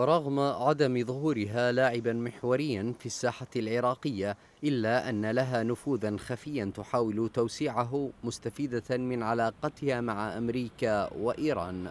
رغم عدم ظهورها لاعبا محوريا في الساحة العراقية إلا أن لها نفوذا خفيا تحاول توسيعه مستفيدة من علاقتها مع أمريكا وإيران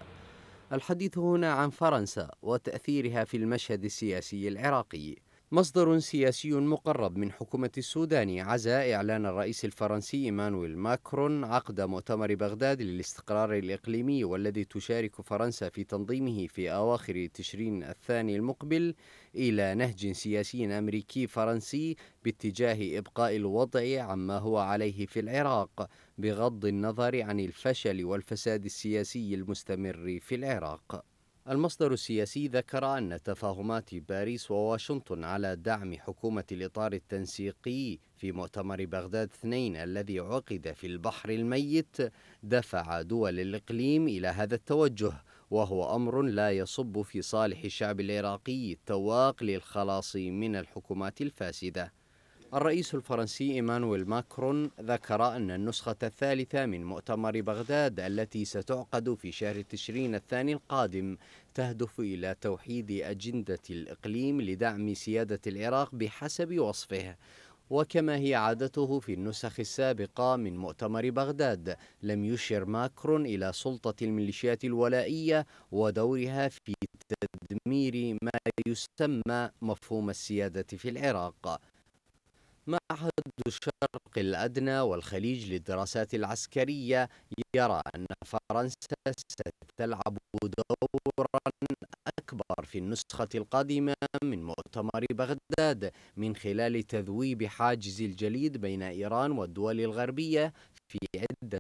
الحديث هنا عن فرنسا وتأثيرها في المشهد السياسي العراقي مصدر سياسي مقرب من حكومة السودان عزا إعلان الرئيس الفرنسي إيمانويل ماكرون عقد مؤتمر بغداد للاستقرار الإقليمي والذي تشارك فرنسا في تنظيمه في أواخر تشرين الثاني المقبل إلى نهج سياسي أمريكي فرنسي باتجاه إبقاء الوضع عما هو عليه في العراق بغض النظر عن الفشل والفساد السياسي المستمر في العراق المصدر السياسي ذكر أن تفاهمات باريس وواشنطن على دعم حكومة الإطار التنسيقي في مؤتمر بغداد 2 الذي عقد في البحر الميت دفع دول الإقليم إلى هذا التوجه وهو أمر لا يصب في صالح الشعب العراقي التواق للخلاص من الحكومات الفاسدة الرئيس الفرنسي إيمانويل ماكرون ذكر أن النسخة الثالثة من مؤتمر بغداد التي ستعقد في شهر تشرين الثاني القادم تهدف إلى توحيد أجندة الإقليم لدعم سيادة العراق بحسب وصفه وكما هي عادته في النسخ السابقة من مؤتمر بغداد لم يشر ماكرون إلى سلطة الميليشيات الولائية ودورها في تدمير ما يسمى مفهوم السيادة في العراق معهد الشرق الأدنى والخليج للدراسات العسكرية يرى أن فرنسا ستلعب دورا أكبر في النسخة القادمة من مؤتمر بغداد من خلال تذويب حاجز الجليد بين إيران والدول الغربية في عدة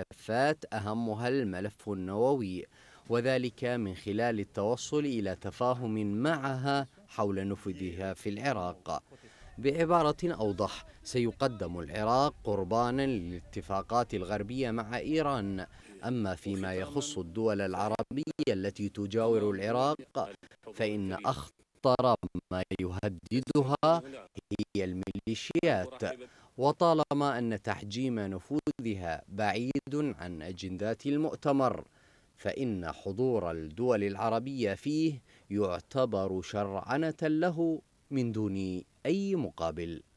ملفات أهمها الملف النووي وذلك من خلال التوصل إلى تفاهم معها حول نفوذها في العراق بعبارة أوضح سيقدم العراق قربانا للاتفاقات الغربية مع إيران أما فيما يخص الدول العربية التي تجاور العراق فإن أخطر ما يهددها هي الميليشيات وطالما أن تحجيم نفوذها بعيد عن أجندات المؤتمر فإن حضور الدول العربية فيه يعتبر شرعنة له من دون أي مقابل